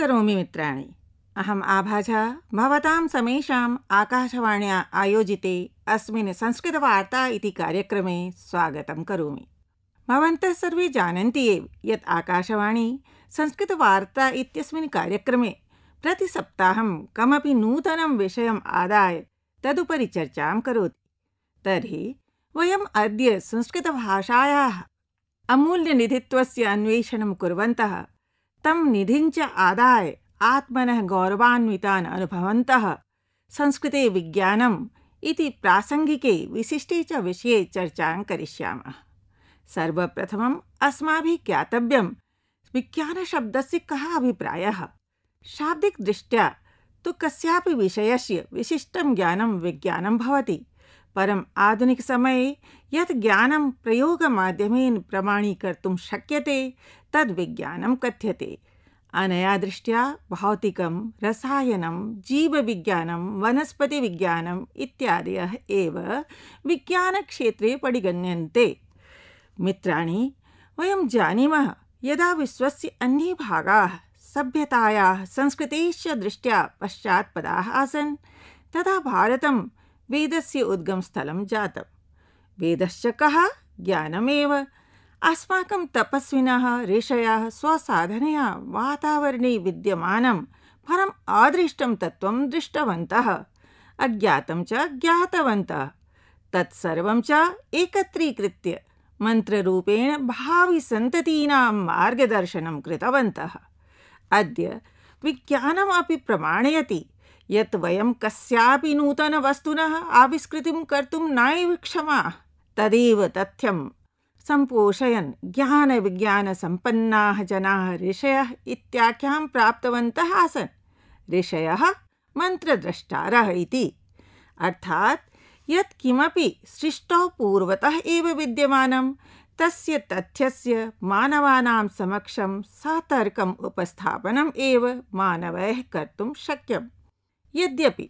करोमि मित्राणि अहम् आभाजा भवतां समेषाम् आकाशवाण्या आयोजिते अस्मिन् संस्कृतवार्ता इति कार्यक्रमे स्वागतं करोमि भवन्तः सर्वे जानन्ति एव यत् आकाशवाणी संस्कृतवार्ता इत्यस्मिन् कार्यक्रमे प्रतिसप्ताहं कमपि नूतनं विषयम् आदाय तदुपरि चर्चां करोति तर्हि वयम् अद्य संस्कृतभाषायाः अमूल्यनिधित्वस्य अन्वेषणं कुर्वन्तः तं निधि आदाय आत्मन गौरवान्वता अनुभवन्तः संस्कृते विज्ञानम् इति प्रासङ्गिके विशिष्टे च विषये चर्चां करिष्यामः सर्वप्रथमम् अस्माभिः ज्ञातव्यं विज्ञानशब्दस्य कः अभिप्रायः शाब्दिकदृष्ट्या तु कस्यापि विषयस्य विशिष्टं ज्ञानं विज्ञानं भवति परम् आधुनिकसमये यत् ज्ञानं प्रयोगमाध्यमेन प्रमाणीकर्तुं शक्यते तद्विज्ञानं कथ्यते अनया दृष्ट्या भौतिकं रसायनं जीवविज्ञानं वनस्पतिविज्ञानम् इत्यादयः एव विज्ञानक्षेत्रे परिगण्यन्ते मित्राणि वयं जानीमः यदा विश्वस्य अन्ये भागाः सभ्यतायाः संस्कृतेश्च दृष्ट्या पश्चात्पदाः आसन् तदा भारतं वेदस्य उद्गमस्थलं जातं वेदश्च कः ज्ञानमेव अस्माकं तपस्विनः ऋषयः स्वसाधनया वातावरणे विद्यमानं परम् अदृष्टं तत्त्वं दृष्टवन्तः अज्ञातं च ज्ञातवन्तः तत्सर्वं च एकत्रीकृत्य मन्त्ररूपेण भाविसन्ततीनां मार्गदर्शनं कृतवन्तः अद्य विज्ञानमपि प्रमाणयति यत् वयं कस्यापि नूतनवस्तुनः आविष्कृतिं कर्तुं नैव क्षमाः तदेव तथ्यं सम्पोषयन् ज्ञानविज्ञानसम्पन्नाः जनाः ऋषयः इत्याख्यां प्राप्तवन्तः आसन् ऋषयः मन्त्रद्रष्टारः इति अर्थात् यत्किमपि सृष्टौ पूर्वतः एव विद्यमानं तस्य तथ्यस्य मानवानां समक्षं सतर्कम् उपस्थापनम् एव मानवैः कर्तुं शक्यम् यद्यपि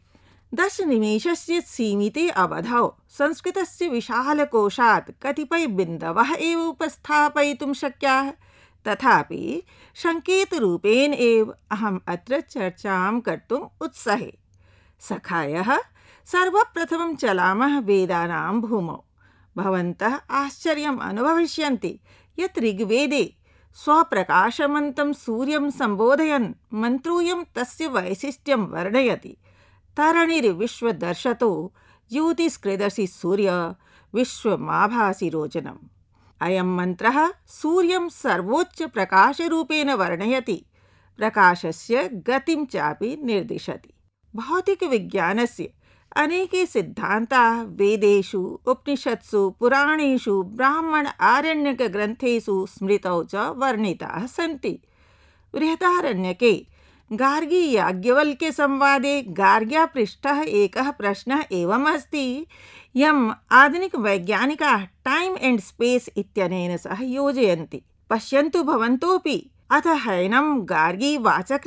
दशनिमेषस्य सीमिते अवधौ संस्कृतस्य विशालकोशात् कतिपयबिन्दवः एव उपस्थापयितुं शक्याः तथापि सङ्केतरूपेण एव अहम् अत्र चर्चां कर्तुम् उत्सहे सखायः सर्वप्रथमं चलामः वेदानां भूमौ भवन्तः आश्चर्यम् अनुभविष्यन्ति यत् ऋग्वेदे स्वप्रकाशमन्तं सूर्यं सम्बोधयन् मन्त्रूयं तस्य वैशिष्ट्यं वर्णयति तरणिर्विश्वदर्शतो युतिस्कृदर्शि सूर्य विश्वमाभासि रोचनम् अयं मन्त्रः सूर्यं सर्वोच्चप्रकाशरूपेण वर्णयति प्रकाशस्य गतिं चापि निर्दिशति भौतिकविज्ञानस्य अनेके सिद्धान्ताः वेदेषु उपनिषत्सु पुराणेषु ब्राह्मण आरण्यकग्रन्थेषु स्मृतौ च वर्णिताः सन्ति बृहदारण्यके गार्गीयाज्ञवल्क्यसंवादे गार्ग्यापृष्टः एकः प्रश्नः एवमस्ति यम् आधुनिकवैज्ञानिकाः टैम् एण्ड् स्पेस् इत्यनेन सह योजयन्ति पश्यन्तु भवन्तोऽपि अथ हैनम गार्गी वाचक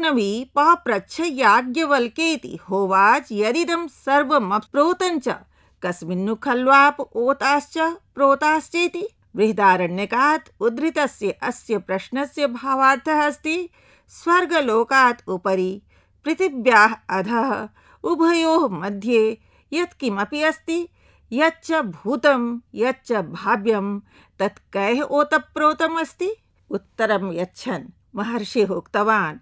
पः प्रच्छयाज्ञवल्के इति होवाच यदिदं सर्वमप्रोतं च कस्मिन्नु खल्वाप ओताश्च प्रोताश्चेति बृहदारण्यकात् उद्धृतस्य अस्य प्रश्नस्य भावार्थः अस्ति स्वर्गलोकात् उपरि पृथिव्याः अधः उभयोः मध्ये यत्किमपि अस्ति यच्च भूतं यच्च भाव्यं तत् कैः ओतप्रोतम् अस्ति उत्तरं यच्छन् महर्षिः उक्तवान्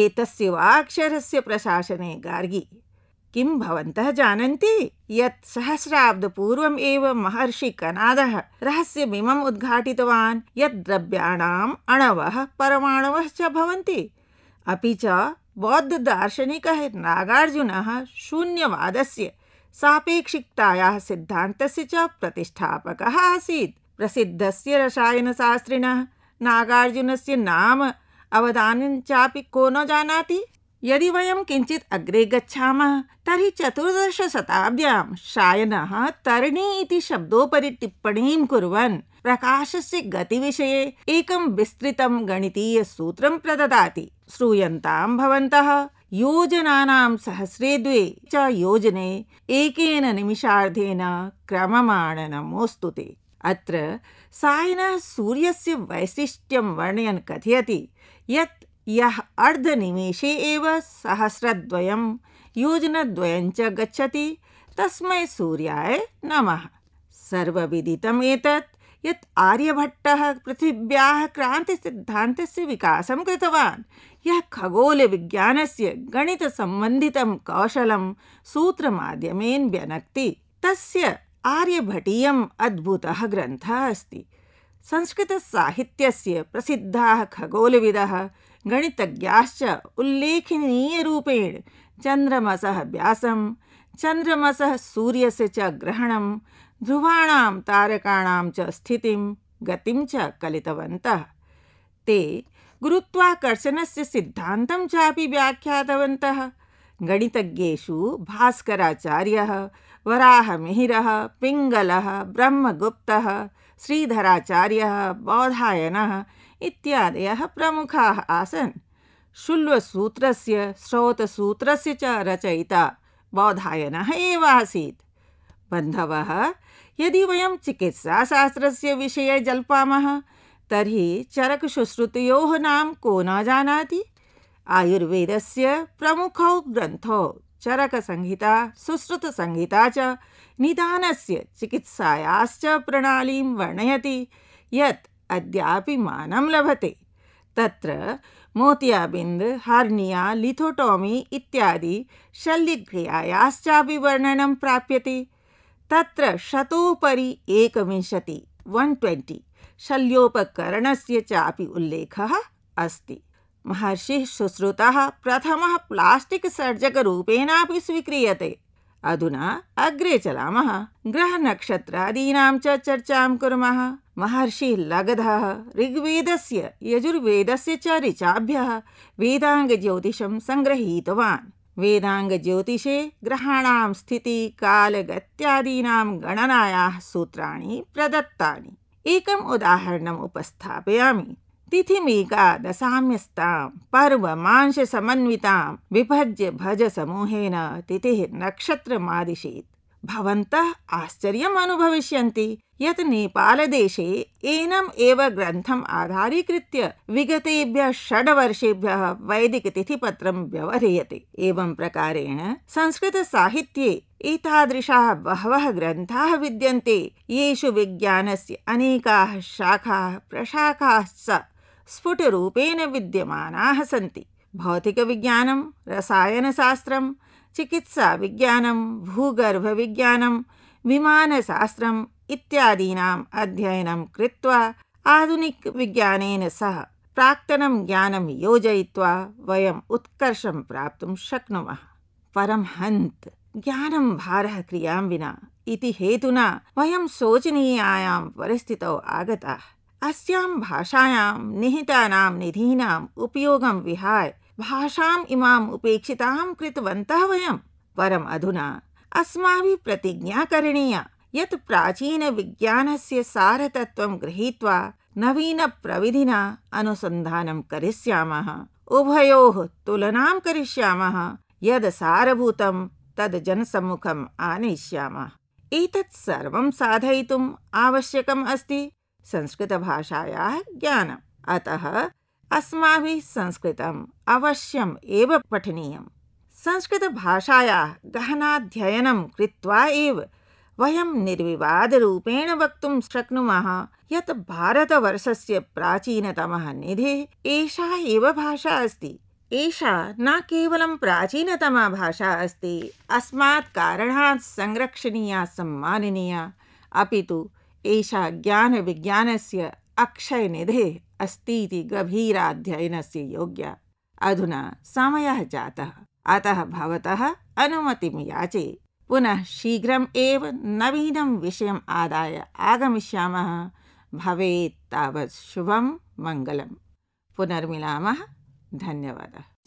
एतस्य वाक्षरस्य प्रशासने गार्गी किं भवन्तः जानन्ति यत् सहस्राब्दपूर्वम् एव महर्षिकनादः रहस्यमिमम् उद्घाटितवान् यत् द्रव्याणाम् अणवः परमाणवः च भवन्ति अपि च बौद्धदार्शनिकः नागार्जुनः शून्यवादस्य सापेक्षिकतायाः सिद्धान्तस्य च प्रतिष्ठापकः आसीत् प्रसिद्धस्य रसायनशास्त्रिणः नागार्जुन से नाम अवदानञ्चापि को न जानाति यदि वयम किंचित अग्रे गच्छामः तर्हि चतुर्दशशताब्द्यां शायनः तर्णी इति शब्दोपरि टिप्पणीं कुर्वन् प्रकाशस्य गतिविषये एकं विस्तृतं गणितीयसूत्रं प्रददाति श्रूयन्तां भवन्तः योजनानां सहस्रे द्वे च योजने एकेन निमिषार्धेन क्रममाणनमोऽस्तु ते अत्र सायिनः सूर्यस्य वैशिष्ट्यं वर्णयन् कथयति यत् यः अर्धनिमेषे एव सहस्रद्वयं योजनद्वयं च गच्छति तस्मै सूर्याय नमः सर्वविदितम् एतत् यत् आर्यभट्टः पृथिव्याः क्रान्तिसिद्धान्तस्य विकासं कृतवान् यः खगोलविज्ञानस्य गणितसम्बन्धितं कौशलं सूत्रमाध्यमेन व्यनक्ति तस्य आर्यभटीयम् अद्भुतः ग्रन्थः अस्ति संस्कृतसाहित्यस्य प्रसिद्धाः खगोलविदः गणितज्ञाश्च उल्लेखनीयरूपेण चन्द्रमसः व्यासं चन्द्रमसः सूर्यस्य च ग्रहणं ध्रुवाणां तारकाणां च स्थितिं गतिं च कलितवन्तः ते गुरुत्वाकर्षणस्य सिद्धान्तं चापि व्याख्यातवन्तः गणितज्ञेषु भास्कराचार्यः वराहमिहिरः पिंगल ब्रह्मगुप्त श्रीधराचार्य बौधायन इत्यादय प्रमुखा आसन शुल्वसूत्र श्रौतसूत्रस्य च रचयिता बौधायनः एव आसीत् बन्धवः यदि वयं चिकित्साशास्त्रस्य विषय जल्पा तरी चरकशुश्रुत नाम को न आयुर्वेद से प्रमुख ग्रन्थौ चरकसंहिता सुश्रुतसंहिता च निदानस्य चिकित्सायाश्च प्रणालीं वर्णयति यत् अद्यापि मानं लभते तत्र मोतियाबिन्द हर्निया लिथोटोमी इत्यादि शल्यक्रियायाश्चापि वर्णनं प्राप्यते तत्र शतोपरि एकविंशति वन् ट्वेण्टि शल्योपकरणस्य चापि उल्लेखः अस्ति महर्षिः शुश्रुतः प्रथमः प्लास्टिक् सर्जकरूपेणापि स्वीक्रियते अधुना अग्रे चलामः ग्रहनक्षत्रादीनां च चर्चां कुर्मः महर्षिः लगधः ऋग्वेदस्य यजुर्वेदस्य च ऋचाभ्यः वेदाङ्गज्योतिषं सङ्ग्रहीतवान् वेदाङ्गज्योतिषे ग्रहाणां स्थिति कालगत्यादीनां गणनायाः सूत्राणि प्रदत्तानि एकम् उदाहरणम् उपस्थापयामि तिथिमीकाद साम्यस्तां पर्वमांशसमन्वितां विभज्य भज समूहेन तिथिः नक्षत्रमादिशेत् भवन्तः आश्चर्यम् अनुभविष्यन्ति यत् नेपालदेशे एनम् एव ग्रन्थम् आधारीकृत्य विगतेभ्यः षड्वर्षेभ्यः वैदिकतिथिपत्रं व्यवह्रियते एवं प्रकारेण संस्कृतसाहित्ये एतादृशाः बहवः ग्रन्थाः विद्यन्ते येषु विज्ञानस्य अनेकाः शाखाः प्रशाखाः स्फुटरूपेण विद्यमानाः सन्ति भौतिकविज्ञानं रसायनशास्त्रं चिकित्साविज्ञानं भूगर्भविज्ञानं विमानशास्त्रम् इत्यादीनाम् अध्ययनं कृत्वा आधुनिकविज्ञानेन सह प्राक्तनं ज्ञानं योजयित्वा वयम् उत्कर्षं प्राप्तुं शक्नुमः परमहन्त ज्ञानं भारः क्रियां विना इति हेतुना वयं शोचनीयायां परिस्थितौ आगताः अस्यां भाषायां निहितानां निधीनाम् उपयोगं विहाय भाषाम् इमाम् उपेक्षितां कृतवन्तः वयं परम् अधुना अस्माभिः प्रतिज्ञा करणीया यत् प्राचीनविज्ञानस्य सारतत्त्वं गृहीत्वा नवीनप्रविधिना अनुसन्धानं करिष्यामः उभयोः तुलनां करिष्यामः यद् सारभूतं तद् जनसम्मुखम् आनयिष्यामः एतत् सर्वं साधयितुम् आवश्यकम् अस्ति संस्कृतभाषायाः ज्ञानम् अतः अस्माभिः संस्कृतम् अवश्यम् एव पठनीयम् संस्कृतभाषायाः गहनाध्ययनं कृत्वा एव वयं निर्विवादरूपेण वक्तुं शक्नुमः यत् भारतवर्षस्य प्राचीनतमः निधिः एषा एव भाषा अस्ति एषा न केवलं प्राचीनतमा भाषा अस्ति अस्मात् कारणात् संरक्षणीया सम्माननीया अपि तु एषा ज्ञानविज्ञानस्य अक्षयनिधिः अस्ति इति गभीराध्ययनस्य योग्या अधुना समयः जातः अतः भवतः अनुमतिं याचे पुनः शीघ्रम् एव नवीनं विषयम् आदाय आगमिष्यामः भवेत् तावत् शुभं मङ्गलं पुनर्मिलामः धन्यवादः